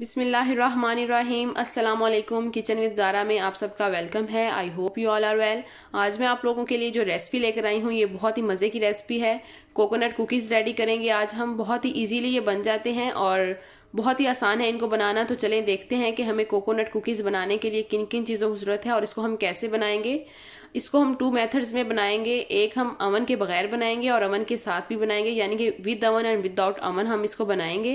बिसमीम् kitchen with Zaara में आप सबका वेलकम है I hope you all are well आज मैं आप लोगों के लिए जो रेसिपी लेकर आई हूँ ये बहुत ही मज़े की रेसिपी है कोकोनट कुकीज़ रेडी करेंगे आज हम बहुत ही इजीली ये बन जाते हैं और बहुत ही आसान है इनको बनाना तो चलें देखते हैं कि हमें कोकोनट कुकीज़ बनाने के लिए किन किन चीज़ों की ज़रूरत है और इसको हम कैसे बनाएंगे इसको हम टू मेथड्स में बनाएंगे एक हम अमन के बगैर बनाएंगे और अमन के साथ भी बनाएंगे यानी कि विद अमन एंड विदाउट अमन हम इसको बनाएंगे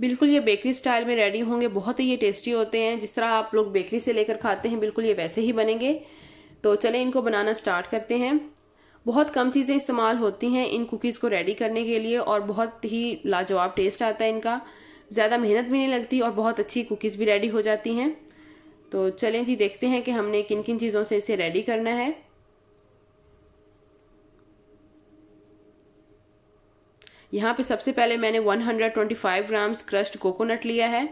बिल्कुल ये बेकरी स्टाइल में रेडी होंगे बहुत ही ये टेस्टी होते हैं जिस तरह आप लोग बेकरी से लेकर खाते हैं बिल्कुल ये वैसे ही बनेंगे तो चले इनको बनाना स्टार्ट करते हैं बहुत कम चीज़ें इस्तेमाल होती हैं इन कुकीज़ को रेडी करने के लिए और बहुत ही लाजवाब टेस्ट आता है इनका ज़्यादा मेहनत भी नहीं लगती और बहुत अच्छी कुकीज़ भी रेडी हो जाती हैं तो चलें जी देखते हैं कि हमने किन किन चीज़ों से इसे रेडी करना है यहाँ पे सबसे पहले मैंने 125 ग्राम्स क्रस्ट कोकोनट लिया है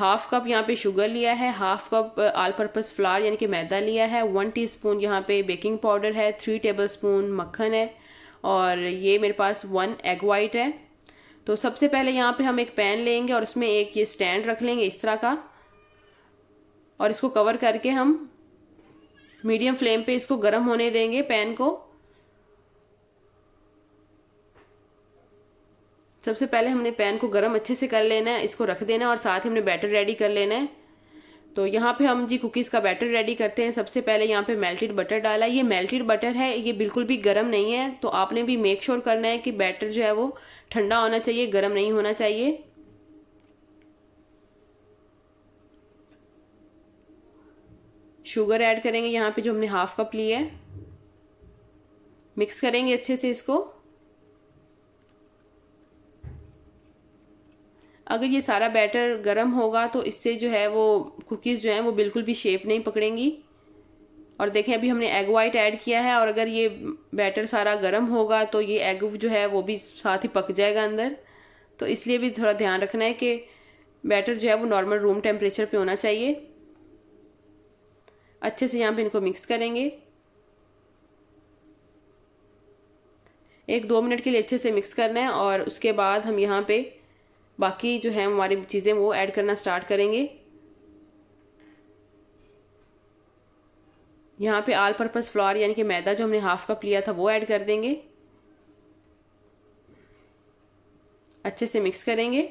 हाफ कप यहाँ पे शुगर लिया है half cup all purpose flour यानी कि मैदा लिया है वन टीस्पून यहाँ पे बेकिंग पाउडर है थ्री टेबलस्पून मक्खन है और ये मेरे पास वन एग वाइट है तो सबसे पहले यहाँ पे हम एक पैन लेंगे और उसमें एक ये स्टैंड रख लेंगे इस तरह का और इसको कवर करके हम मीडियम फ्लेम पे इसको गर्म होने देंगे पैन को सबसे पहले हमने पैन को गर्म अच्छे से कर लेना है इसको रख देना है और साथ ही हमने बैटर रेडी कर लेना है तो यहाँ पे हम जी कुकीज़ का बैटर रेडी करते हैं सबसे पहले यहाँ पे मेल्टेड बटर डाला है ये मेल्टेड बटर है ये बिल्कुल भी गर्म नहीं है तो आपने भी मेक श्योर करना है कि बैटर जो है वो ठंडा होना चाहिए गर्म नहीं होना चाहिए शुगर ऐड करेंगे यहाँ पे जो हमने हाफ कप लिया है मिक्स करेंगे अच्छे से इसको अगर ये सारा बैटर गर्म होगा तो इससे जो है वो कुकीज़ जो हैं वो बिल्कुल भी शेप नहीं पकड़ेंगी और देखें अभी हमने एग वाइट ऐड किया है और अगर ये बैटर सारा गर्म होगा तो ये एग जो है वो भी साथ ही पक जाएगा अंदर तो इसलिए भी थोड़ा ध्यान रखना है कि बैटर जो है वो नॉर्मल रूम टेम्परेचर पर होना चाहिए अच्छे से यहाँ पर इनको मिक्स करेंगे एक दो मिनट के लिए अच्छे से मिक्स करना है और उसके बाद हम यहाँ पे बाकी जो है हमारी चीज़ें वो ऐड करना स्टार्ट करेंगे यहाँ पे आल परपज फ्लावर यानी कि मैदा जो हमने हाफ कप लिया था वो ऐड कर देंगे अच्छे से मिक्स करेंगे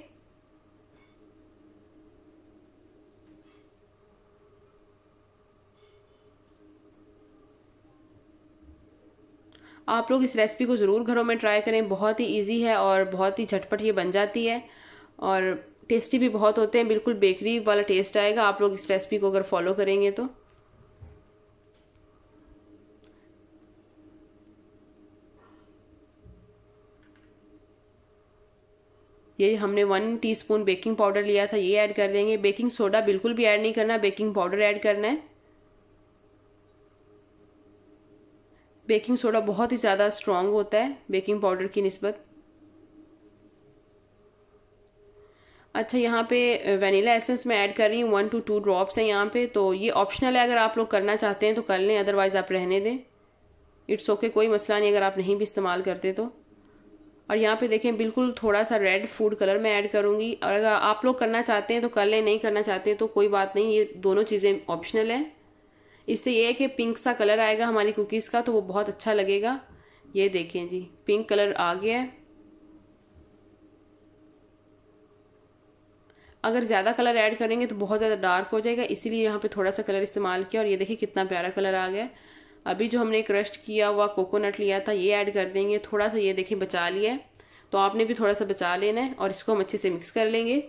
आप लोग इस रेसिपी को ज़रूर घरों में ट्राई करें बहुत ही इजी है और बहुत ही झटपट ये बन जाती है और टेस्टी भी बहुत होते हैं बिल्कुल बेकरी वाला टेस्ट आएगा आप लोग इस रेसिपी को अगर फॉलो करेंगे तो ये हमने वन टीस्पून बेकिंग पाउडर लिया था ये ऐड कर देंगे बेकिंग सोडा बिल्कुल भी ऐड नहीं करना बेकिंग पाउडर ऐड करना है बेकिंग सोडा बहुत ही ज़्यादा स्ट्रांग होता है बेकिंग पाउडर की नस्बत अच्छा यहाँ पे वनीला एसेंस मैं ऐड कर रही हूँ वन टू टू ड्रॉप्स हैं यहाँ पे तो ये ऑप्शनल है अगर आप लोग करना चाहते हैं तो कर लें अदरवाइज़ आप रहने दें इट्स ओके okay, कोई मसला नहीं अगर आप नहीं भी इस्तेमाल करते तो और यहाँ पे देखें बिल्कुल थोड़ा सा रेड फूड कलर मैं ऐड करूँगी और अगर आप लोग करना चाहते हैं तो कर लें नहीं करना चाहते हैं तो कोई बात नहीं ये दोनों चीज़ें ऑप्शनल है इससे ये है कि पिंक सा कलर आएगा हमारी कुकीज़ का तो वो बहुत अच्छा लगेगा ये देखें जी पिंक कलर आ गया है अगर ज़्यादा कलर ऐड करेंगे तो बहुत ज़्यादा डार्क हो जाएगा इसीलिए यहाँ पे थोड़ा सा कलर इस्तेमाल किया और ये देखिए कितना प्यारा कलर आ गया अभी जो हमने क्रश्ड किया हुआ कोकोनट लिया था ये ऐड कर देंगे थोड़ा सा ये देखिए बचा लिया तो आपने भी थोड़ा सा बचा लेना है और इसको हम अच्छे से मिक्स कर लेंगे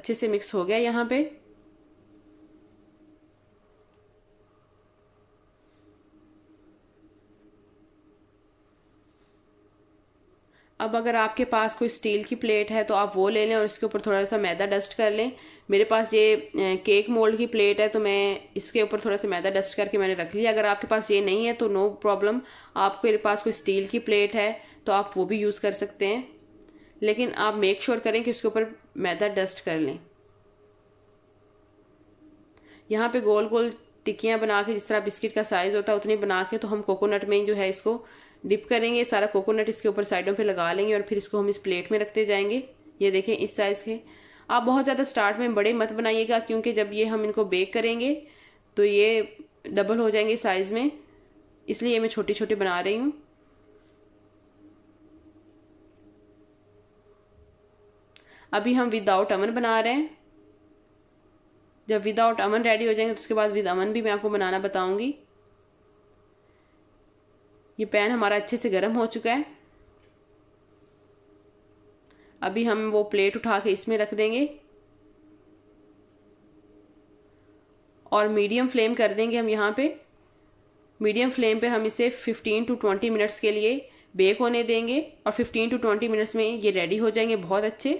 अच्छे से मिक्स हो गया यहाँ पे अब अगर आपके पास कोई स्टील की प्लेट है तो आप वो ले लें और इसके ऊपर थोड़ा सा मैदा डस्ट कर लें मेरे पास ये केक मोल्ड की प्लेट है तो मैं इसके ऊपर थोड़ा सा मैदा डस्ट करके मैंने रख लिया अगर आपके पास ये नहीं है तो नो प्रॉब्लम आपके पास कोई स्टील की प्लेट है तो आप वो भी यूज़ कर सकते हैं लेकिन आप मेक श्योर sure करें कि उसके ऊपर मैदा डस्ट कर लें यहाँ पे गोल गोल टिक्कियाँ बना के जिस तरह बिस्किट का साइज होता है उतनी बना के तो हम कोकोनट में जो है इसको डिप करेंगे सारा कोकोनट इसके ऊपर साइडों पे लगा लेंगे और फिर इसको हम इस प्लेट में रखते जाएंगे ये देखें इस साइज के आप बहुत ज़्यादा स्टार्ट में बड़े मत बनाइएगा क्योंकि जब ये हम इनको बेक करेंगे तो ये डबल हो जाएंगे साइज़ में इसलिए मैं छोटी छोटी बना रही हूँ अभी हम विदाउट अमन बना रहे हैं जब विदाउट अमन रेडी हो जाएंगे तो उसके बाद विद अमन भी मैं आपको बनाना बताऊंगी ये पैन हमारा अच्छे से गर्म हो चुका है अभी हम वो प्लेट उठा के इसमें रख देंगे और मीडियम फ्लेम कर देंगे हम यहाँ पे मीडियम फ्लेम पे हम इसे 15 टू 20 मिनट्स के लिए बेक होने देंगे और 15 टू 20 मिनट्स में ये रेडी हो जाएंगे बहुत अच्छे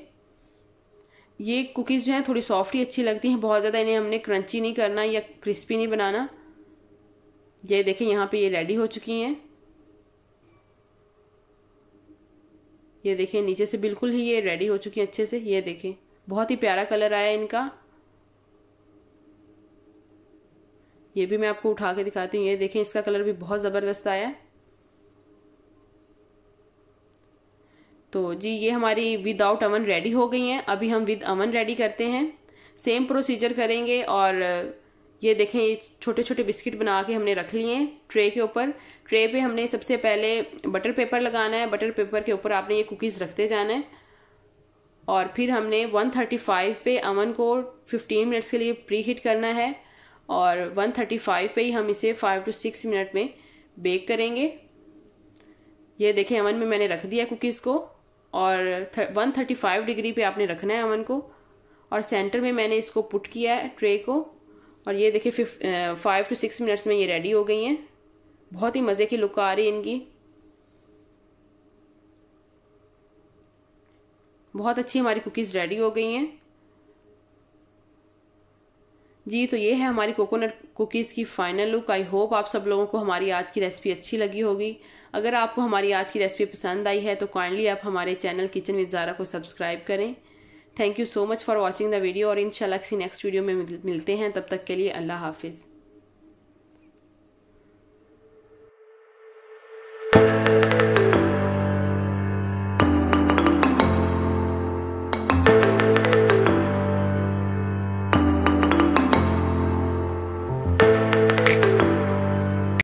ये कुकीज़ जो हैं थोड़ी सॉफ्ट ही अच्छी लगती हैं बहुत ज़्यादा इन्हें हमने क्रंची नहीं करना या क्रिस्पी नहीं बनाना ये देखें यहाँ पे ये रेडी हो चुकी हैं ये देखें नीचे से बिल्कुल ही ये रेडी हो चुकी हैं अच्छे से ये देखें बहुत ही प्यारा कलर आया इनका ये भी मैं आपको उठा के दिखाती हूँ ये देखें इसका कलर भी बहुत ज़बरदस्त आया है तो जी ये हमारी विदाउट अवन रेडी हो गई हैं अभी हम विद अवन रेडी करते हैं सेम प्रोसीजर करेंगे और ये देखें ये छोटे छोटे बिस्किट बना के हमने रख लिए हैं ट्रे के ऊपर ट्रे पे हमने सबसे पहले बटर पेपर लगाना है बटर पेपर के ऊपर आपने ये कुकीज़ रखते जाना है और फिर हमने 135 पे अवन को 15 मिनट्स के लिए प्री हीट करना है और 135 पे ही हम इसे 5 टू 6 मिनट में बेक करेंगे ये देखें अवन में मैंने रख दिया कुकीज़ को और वन थर्टी फाइव डिग्री पे आपने रखना है अमन को और सेंटर में मैंने इसको पुट किया है ट्रे को और ये देखिए फाइव टू सिक्स मिनट्स में ये रेडी हो गई हैं बहुत ही मज़े की लुक आ रही है इनकी बहुत अच्छी हमारी कुकीज़ रेडी हो गई हैं जी तो ये है हमारी कोकोनट कुकीज़ की फ़ाइनल लुक आई होप आप सब लोगों को हमारी आज की रेसिपी अच्छी लगी होगी अगर आपको हमारी आज की रेसिपी पसंद आई है तो काइंडली आप हमारे चैनल किचन विद ज़ारा को सब्सक्राइब करें thank you so much for watching the video और इन किसी नेक्स्ट वीडियो में मिलते हैं तब तक के लिए अल्लाह हाफिज़